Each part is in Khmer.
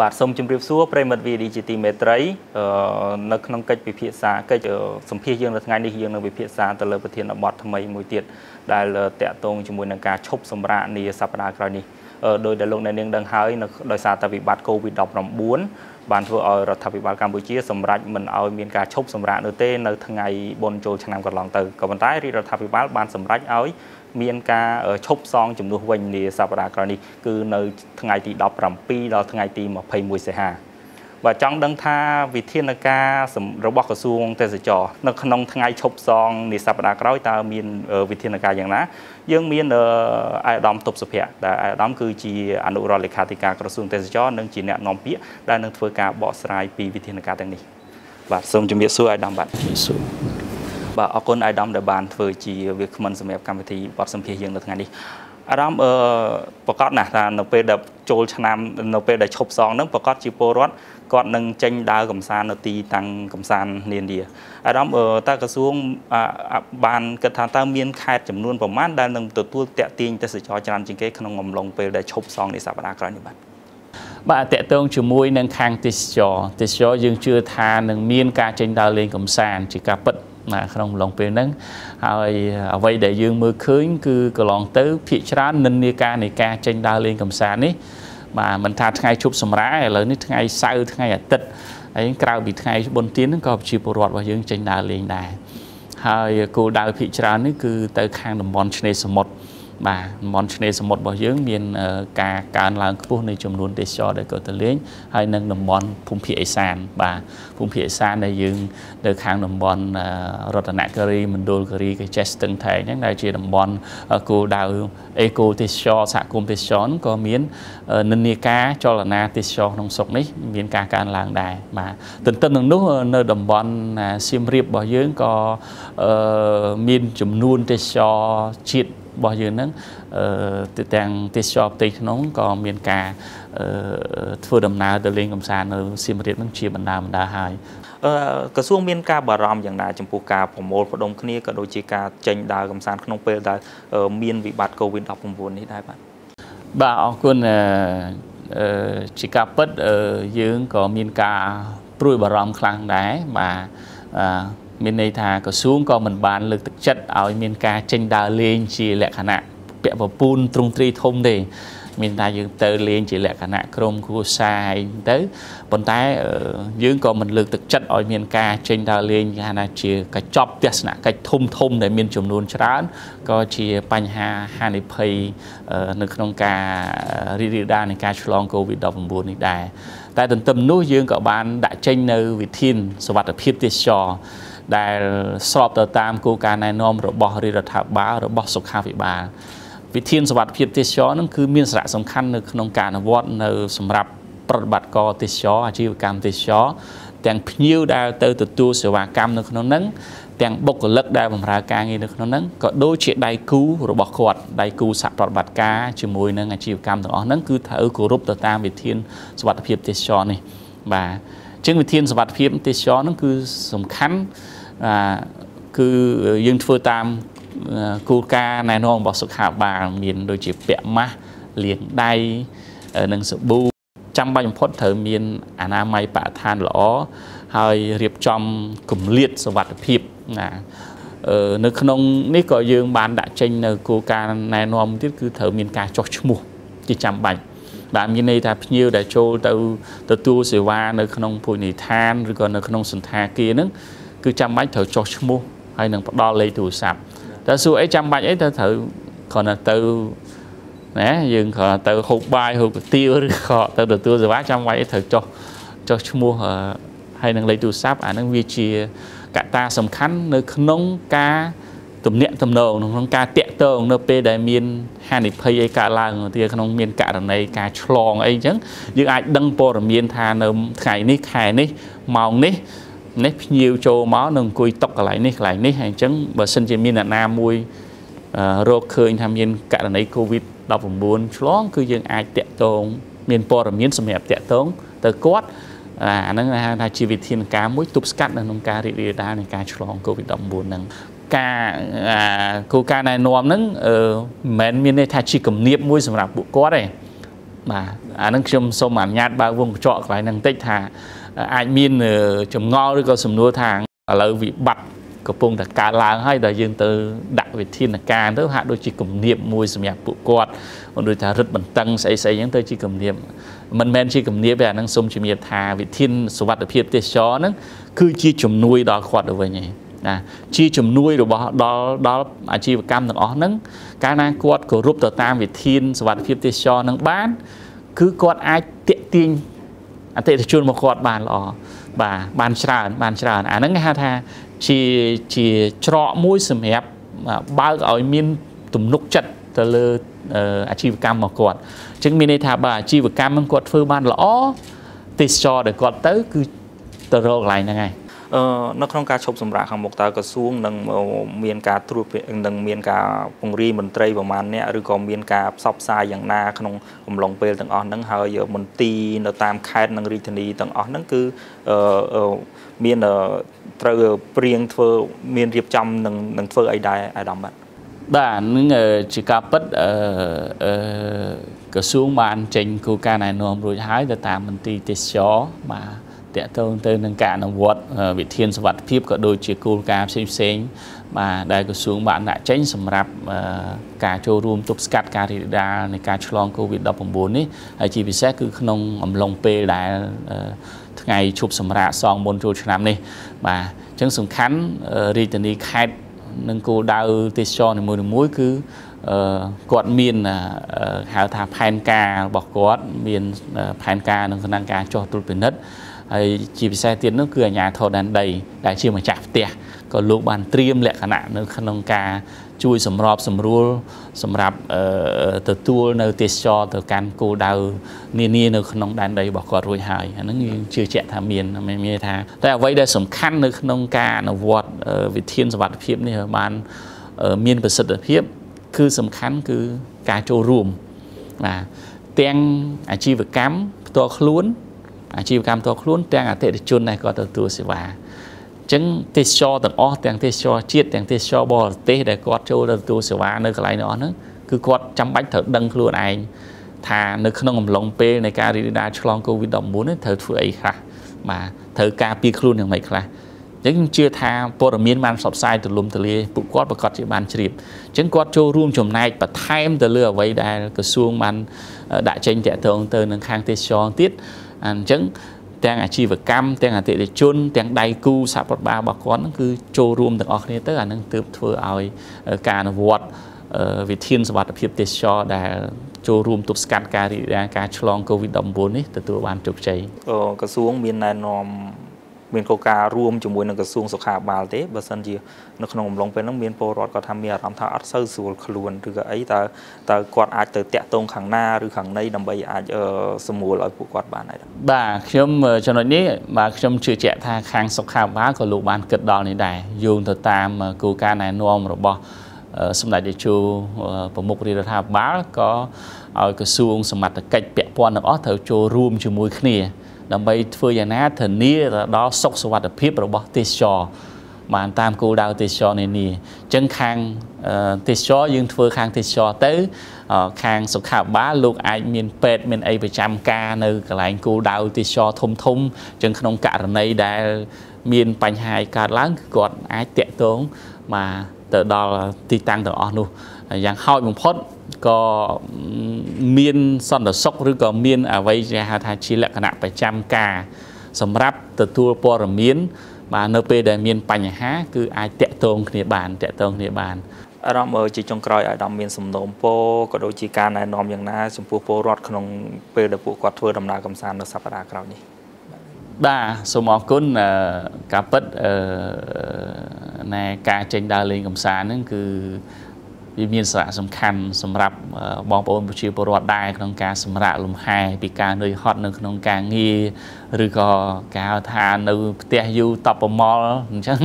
បាទសូមជម្រាបសួរប្រិមិត្ត VD ជាទីមេត្រីនៅក្នុងកិច្ចពិភាក្សាកិច្ចសម្ភាសយើងនៅថ្ងៃនេះយើងនឹងពិភាក្សាទៅលើប្រធានបទថ្មីមួយទៀតដែលតាក់ទងជាមួយនឹងការឈប់សម្រាកនីសប្តាហ៍ក្រោយនេះដោយដែលលោកអ្នកនាងដឹងហើយដោយសារតែវិបត្តិ COVID-19 បានធ្វើឲ្យរដ្ឋាភិបាលកម្ពុជាសម្រេចមិនឲ្យមានការឈប់សម្រាកនោះទេនៅថ្ងៃបុណ្យចូលឆ្នាំកន្លងទៅក៏ប៉ុន្តែរាជរដ្ឋាភិបាល បានសម្រេចឲ្យ មានការឈប់សងជំនួសវិញនាសប្តាហ៍ក្រោយនេះគឺនៅថ្ងៃទី17ដល់ថ្ងៃទី21សីហាបើចង់ដឹងថាវិធានការរបស់ក្រសួងទេសចរនៅក្នុងថ្ងៃឈប់សងនៃសប្តាហ៍ក្រោយតើមាន វិធានការយ៉ាងណា យើងមានអាយដាមទប់សុភ័ក្រដែលអាយដាមគឺជាអនុរដ្ឋលេខាធិការក្រសួងទេសចរនិងជាអ្នកនាំពាក្យដែលនឹងធ្វើការបកស្រាយពីវិធានការទាំងនេះបាទសូមជំរាបសួរអាយដាមបាទសួរបាទអរគុណអាយដាមដែលបានធ្វើជាវាគ្មិនសម្រាប់កម្មវិធីបទសម្ភាសន៍យើងនៅថ្ងៃនេះអារម្មណ៍អឺប្រកាសណាស់ថានៅពេលដែលចូលឆ្នាំនៅពេលដែលឈប់សងហ្នឹងប្រកាសជាពលរដ្ឋគាត់នឹងចេញដើរកំសាន្តនៅទីតាំងកំសាន្តនានាអារម្មណ៍តើក្រសួងបានគិតថាតើមានខេត្តចំនួនប្រមាណដែលនឹងទទួលតាក់ទាញទេសចរច្រើនជាងគេក្នុងអំឡុងពេលដែលឈប់សងនៃសប្តាហ៍ក្រោយនេះបាទបាទតកតងជាមួយនឹងខាងទេសចរទេសចរយើងជឿថានឹងមានការចេញដើរលេងកំសាន្តជាការពិតណាក្នុងឡងពេលហ្នឹងហើយអ្វីដែលយើងមើលឃើញគឺកន្លងទៅភាកច្រើននិន្នាការនៃការចេញដើរលេងកំសាន្តនេះបាទមិនថាថ្ងៃជប់សម្រាឥឡូវនេះថ្ងៃសៅរ៍ថ្ងៃអាទិត្យហើយក្រៅពីថ្ងៃបុណ្យទានហ្នឹងក៏ប្រជាពលរដ្ឋរបស់យើងចេញដើរលេងដែរហើយគោលដៅភាកច្រើននេះគឺទៅខាងតំបន់ឆ្នេរសមុទ្របាទមន់ឆ្នេរសមុទ្ររបស់យើង មានការកើនឡើងខ្ពស់នៃចំនួនទេសចរដែលគាត់ទៅលេងហើយនឹងតំបន់ភូមិភាគឦសានបាទភូមិភាគឦសានដែលយើងនៅខាងតំបន់រតនគិរីមណ្ឌលគិរីកេចេះស្ទឹងថែងហ្នឹងដែលជាតំបន់គោលដៅអេកូទេសចរសហគមន៍ទេសចរក៏មាននិន្នាការចលនាទេសចរក្នុងស្រុកនេះ មានការកើនឡើងដែរបាទទន្ទឹមនឹងនោះនៅតំបន់សៀមរាបរបស់យើងក៏មានចំនួនទេសចរជាតិរបស់យើងហ្នឹងទាំងទេសចរផ្ទៃក្នុងក៏មានការធ្វើដំណើរទៅលេងកំសាន្តនៅសៀមរាបហ្នឹងជាបណ្ដាបណ្ដាហើយក្រសួងមានការបារម្ភយ៉ាងណាចំពោះការប្រមូលផ្ដុំគ្នាក៏ដូចជាការចេញដើរកំសាន្តក្នុង ពេលដែលមាន វិបត្តិ COVID-19 នេះដែរបាទបាទអរគុណជាការពិតយើងក៏មានការព្រួយបារម្ភខ្លាំងដែរបាទមានន័យថាក្រសួងក៏មិនបានលើកទឹកចិត្តឲ្យមានការចេញដើរលេងជាលក្ខណៈពាក់ពពូនទ្រង់ទ្រីធំទេមានថាយើងទៅលេងជាលក្ខណៈក្រុមគ្រួសារអីទៅប៉ុន្តែយើងក៏មិនលើកទឹកចិត្តឲ្យមានការចេញដើរលេងគេហៅថាជាកញ្ចប់ទស្សនកិច្ចធំធំដែលមានចំនួន ច្រើនក៏ជាបញ្ហាហានិភ័យនៅក្នុងការរីករាលដាលនៃការឆ្លង COVID-19 នេះដែរតែ ទន្ទឹមនោះយើងក៏បាន ដាក់ចេញនៅវិធានសុវត្ថិភាពទេសចរណ៍ដែលស្របទៅតាមគោលការណ៍ណែនាំរបស់រដ្ឋាភិបាលរបស់សុខាភិបាលវិធានសវត្ថិភាពទេសចរនឹងគឺមានសារៈសំខាន់នៅក្នុងការអនុវត្តនៅសម្រាប់ប្រតិបត្តិការទេសចរអាជីវកម្មទេសចរទាំងភ្ញៀវដែលទៅទទួលសេវាកម្មនៅក្នុងនឹងទាំងបុគ្គលិកដែលបម្រើការងារនៅក្នុងហ្នឹងក៏ដូចជាដៃគូរបស់គាត់ដៃគូសហប្រតិបត្តិការជាមួយនឹងអាជីវកម្មទាំងអស់ហ្នឹងគឺត្រូវគោរពទៅតាម វិធានសវត្ថិភាពទេសចរនេះបាទជាងវិធានសវត្ថិភាពទេសចរហ្នឹងគឺសំខាន់គឺយើងធ្វើតាមគោលការណ៍ណែនាំរបស់សុខាភិបាលមាន ដូចជាពាក់ម៉ាស់លាងដៃនិងសាប៊ូចាំបាច់បំផុតត្រូវមានអនាម័យបរិស្ថានល្អហើយរៀបចំគម្លាតសុវត្ថិភាពណានៅ ក្នុងនេះក៏យើង បានដាក់ចេញ នៅគោលការណ៍ណែនាំទៀតគឺត្រូវមានការចោះឈ្មោះ ជាចាំបាច់បាទមានន័យថាភ្ញៀវដែលចូលទៅទទួលសេវានៅក្នុងភោជនីយដ្ឋានឬក៏នៅក្នុងសន្តាគារហ្នឹងគឺចាំបាច់ត្រូវចុះឈ្មោះហើយនឹងផ្ដល់លេខទូរស័ព្ទតែសួរអីចាំបាច់អីតើត្រូវគ្រាន់តែទៅណាយើងគ្រាន់តែទៅហូបបាយហូបគុយទាវឬក៏ទៅទទួលសេវាចាំបាច់អីត្រូវចុះចុះឈ្មោះហើយនឹងលេខទូរស័ព្ទអានឹងវាជាកត្តាសំខាន់ នៅក្នុងការទំនាក់ទំនងក្នុងការតាក់ទងនៅពេលដែលមានហានិភ័យអីកើតឡើងទៅក្នុងមានករណីការឆ្លងអីអញ្ចឹងយើងអាចដឹងព័ត៌មានថានៅថ្ងៃនេះខែនេះម៉ោងនេះនេះភ្ញៀវចូលមកនឹងអង្គុយតុកកន្លែងនេះកន្លែងនេះហើយអញ្ចឹងបើសិនជាមានអ្នកណាមួយរកឃើញថាមានករណី COVID-19 ឆ្លង គឺយើងអាចតាក់ទងមានព័ត៌មានសម្រាប់តាក់ទងទៅគាត់អាហ្នឹងហៅថាជាវិធានការមួយទប់ស្កាត់នៅក្នុងការរីករាលដាលនៃការឆ្លង COVID-19 ហ្នឹងការគោលការណ៍ណែនាំហ្នឹងមិនមែនមានន័យថាជាគំនាបមួយសម្រាប់ពួកគាត់ទេបាទអាហ្នឹងខ្ញុំសូមអនុញ្ញាតបើកវងកញ្ចក់កន្លែងហ្នឹងបន្តិចថាអាចមានចម្ងល់ឬក៏សំណួរថាឥឡូវវិបត្តិកំពុងតែកើតឡើងហើយដែលយើងទៅ ដាក់វិធានការទៅហាក់ដូចជាគំនាបមួយសម្រាប់ពួកគាត់មិនដូចថារឹតបន្តឹងស្អីស្អីហ្នឹងទៅជាគំនាបមិនមែនជាគំនាបទេអាហ្នឹងសូមជំរាបថាវិធានសុវត្ថិភាពទេសចរហ្នឹងគឺជាជំនួយដល់គាត់ទៅវិញឯងណាជាជំនួយរបស់ដល់ដល់អាជីវកម្មទាំងអស់ហ្នឹងកាលណាគាត់គោរពទៅតាមវិធានសុវត្ថិភាពទេសចរហ្នឹងបានគឺគាត់អាចតេទៀងអតិថិជនមកគាត់បានល្អបាទបានច្រើន បានច្រើន អាហ្នឹងគេហៅថាជាជាច្រកមួយសម្រាប់បើកឲ្យមានទំនុកចិត្តទៅលើអាជីវកម្មរបស់គាត់អញ្ចឹងមានន័យថាបើអាជីវកម្មហ្នឹងគាត់ធ្វើបាន ល្អទេសចរដែលគាត់ទៅគឺទៅរកកន្លែងហ្នឹងឯងនៅក្នុងការឈប់សម្រាកខាងមុខតើក្រសួងនឹងមានការត្រួតនឹងមានការពង្រាយមន្ត្រីប្រមាណអ្នកឬក៏មានការផ្សព្វផ្សាយយ៉ាងណាក្នុងអំឡុងពេលទាំងអស់ហ្នឹងហើយមន្ទីរនៅតាមខេត្តនិងរាជធានីទាំងអស់ហ្នឹងគឺមានត្រូវព្រៀងធ្វើមានរៀបចំនឹងនឹងធ្វើអីដែរអាដាមបាទបាទនឹងជាការពិតអឺក្រសួងបានចេញគូការណែនាំរួចហើយទៅតាមមន្ទីរទេសចរបាទតកតងទៅនឹងការអនុវត្តវិធានសវត្ថភាពក៏ដូចជាគោលការណ៍ផ្សេងផ្សេងបាទដែលក្រសួងបានដាក់ចេញ សម្រាប់ការចូលរួមទប់ស្កាត់ការរីករាលដាលនៃការឆ្លង COVID-19 នេះហើយជាពិសេសគឺក្នុងអំឡុងពេលដែលថ្ងៃឈប់សម្រាកសងមុនចូលឆ្នាំនេះ បាទអញ្ចឹងសំខាន់រាជធានីខេត្តនិងគោលដៅទេសចរនីមួយៗគឺគាត់មានហៅថាផែនការរបស់គាត់មានផែនការនឹងគណៈការចោះទុលពិនិត្យហើយជាពិសេសទៀតនោះគឺអាជ្ញាធរដែនដីដែលជាម្ចាស់ផ្ទះក៏លោកបានត្រៀមលក្ខណៈនៅក្នុងការជួយសម្របសម្រួលសម្រាប់ទទួលនៅទេសចរទៅកាន់គោលដៅនានានៅក្នុងដែនដីរបស់គាត់រួចហើយអាហ្នឹងយើងជឿជាក់ថាមានមានន័យថាតែអ្វីដែលសំខាន់នៅក្នុងការអនុវត្តវិធានសវត្ថិភាពនេះបានមានប្រសិទ្ធភាព គឺសំខាន់គឺការចូលរួមបាទទាំងអាជីវកម្មផ្ទាល់ខ្លួនអាជីវកម្មផ្ទាល់ខ្លួនទាំងអតិថិជនដែរក៏ទទួលសេវាចឹងទេសចរទាំងអស់ទាំងទេសចរជាតិទាំងទេសចរបរទេសដែលគាត់ចូលទទួលសេវា នៅកន្លែងនោះហ្នឹងគឺគាត់ចាំបាច់ត្រូវដឹងខ្លួនឯងថា នៅក្នុងអំឡុងពេលនៃការរីករាលដាលឆ្លង COVID-19 នេះត្រូវធ្វើអីខ្លះបាទត្រូវការពារខ្លួនយ៉ាងម៉េចខ្លះអញ្ចឹងខ្ញុំជឿថាព័ត៌មានបានផ្សព្វផ្សាយទូលំទូលាយពួកគាត់ប្រកាសជាបានជ្រាបអញ្ចឹងគាត់ចូលរួមចំណែកបន្ថែមទៅលើអ្វីដែល ក្រសួងបានដាក់ចេញតាក់ទងទៅនឹងខាងទេសចរទៀតអញ្ចឹងទាំងអាជីវកម្មទាំងអតិថិជនទាំងដៃគូសហប្រតិបត្តិរបស់គាត់ហ្នឹងគឺចូលរួមទាំងអស់គ្នាទៅអានឹងទើបធ្វើឲ្យការអនុវត្តវិធានសវត្ថភាពទេសចរដែលចូលរួមទប់ស្កាត់ការរីករាលដាលការឆ្លង COVID-19 នេះទទួលបានជោគជ័យក្រសួងមានណែនាំមានកលការរួមជាមួយនឹងក្រសួងសុខាភិបាលទេបើសិនជានៅក្នុងអំឡុងពេលហ្នឹងមានពលរដ្ឋគាត់ថាមានអារម្មណ៍ថាអត់សូវស្រួលខ្លួនឬក៏អីតើតើគាត់អាចទៅតាក់ទងខាងណាឬខាងណីដើម្បីអាចសម្រួលឲ្យពួកគាត់បានដែរបាទខ្ញុំចំណុចនេះបាទខ្ញុំជឿជាក់ថាខាងសុខាភិបាលក៏លោកបានគិតដល់នេះដែរយោងទៅតាមគោលការណ៍ណែនាំរបស់សម្ដេចតេជោប្រមុខរដ្ឋាភិបាលក៏ឲ្យក្រសួង សមត្ថកិច្ចពាក់ព័ន្ធទាំងអស់ត្រូវចូលរួមជាមួយគ្នាដើម្បីធ្វើយ៉ាងណាធានាទៅដល់សុខសុវត្ថិភាពរបស់ទេសចរបានតាមគោលដៅទេសចរនានាអញ្ចឹងខាងទេសចរយើងធ្វើខាងទេសចរទៅ ខាងសុខាភិបាលលោកអាចមានពេទ្យមានអីប្រចាំការនៅកន្លែងគោលដៅទេសចរធំធំអញ្ចឹងក្នុងករណីដែលមានបញ្ហាកើតឡើងគឺគាត់អាចតាក់ទងមកទៅដល់ទីតាំងទាំងអស់នោះយ៉ាងហោចបំផុតក៏មានសន្តិសុខឬក៏មានអ្វីដែលហៅថាជាលក្ខណៈប្រចាំការសម្រាប់ទទួលព័ត៌មានបាទនៅពេលដែលមានបញ្ហា គឺអាចតាក់ទងគ្នាបានតាក់ទងគ្នាបានអារម្មណ៍មើលជាចុងក្រោយឲ្យដល់មានសំណូមពរក៏ដូចជាការណែនាំយ៉ាងណាចំពោះពលរដ្ឋក្នុងពេលដែលពួកគាត់ធ្វើដំណើរកម្សាន្តនៅសប្តាហ៍ក្រោយនេះបាទសូមអរគុណការពិតណែការចេញដើរលេងកម្សាន្តហ្នឹងគឺវាមានសារៈសំខាន់សម្រាប់បងប្អូនប្រជាពលរដ្ឋដែរក្នុងការសម្រាកលំហែពីការនឿយហត់នៅក្នុងការងារឬក៏គេហៅថានៅ ផ្ទះយូរតបប្រមល់អញ្ចឹង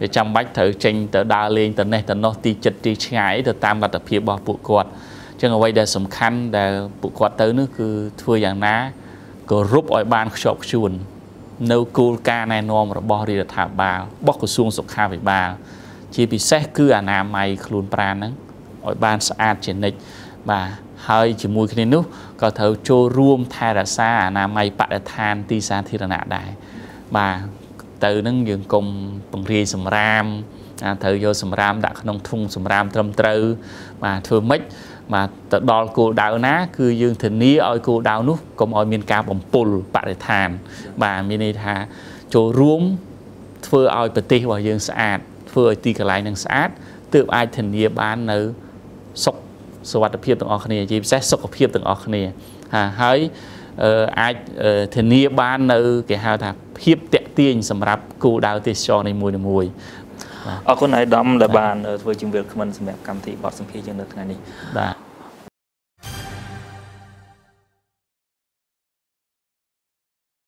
វាចាំបាច់ត្រូវចេញទៅដើរលេងទៅនេះទៅនោះទីចិត្តទីឆ្ងាយទៅតាមលទ្ធភាពរបស់ពួកគាត់អញ្ចឹងអ្វីដែលសំខាន់ដែលពួកគាត់ទៅនោះគឺធ្វើយ៉ាងណាគោរពឲ្យបានខ្ជាប់ខ្ជួន នៅគោលការណ៍ណែនាំរបស់រដ្ឋាភិបាលរបស់ក្រសួងសុខាភិបាលជា ពិសេសគឺអនាម័យខ្លួនប្រាណហ្នឹងឲ្យបានស្អាតជានិច្ចបាទហើយជាមួយគ្នានោះក៏ត្រូវចូលរួមថែរក្សាអនាម័យបរិស្ថានទីសាធារណៈដែរបាទទៅនឹងយើងកុំពង្រាយសំរាមណាត្រូវយកសំរាមដាក់ក្នុងធុងសំរាមត្រឹមត្រូវបាទធ្វើម៉េចបាទទៅដល់គោលដៅណា គឺយើងធានាឲ្យគោលដៅនោះកុំឲ្យមានការបំពុលបរិស្ថានបាទមានន័យថា ចូលរួមធ្វើឲ្យប្រទេសរបស់យើងស្អាតធ្វើឲ្យទីកន្លែងនឹងស្អាតទើបអាចធានាបាននៅសុខសុវត្ថិភាពទាំងអស់គ្នាជាពិសេសសុខភាពទាំងអស់គ្នាហាហើយអាចធានា បាននៅគេហៅថាភាពតាក់ទាញសម្រាប់គោលដៅទេសចរនេះមួយមួយអរគុណអាយដាមដែលបានធ្វើជាវាគ្មិនសម្រាប់កម្មវិធីបទសម្ភាសន៍យើងនៅថ្ងៃនេះបាទ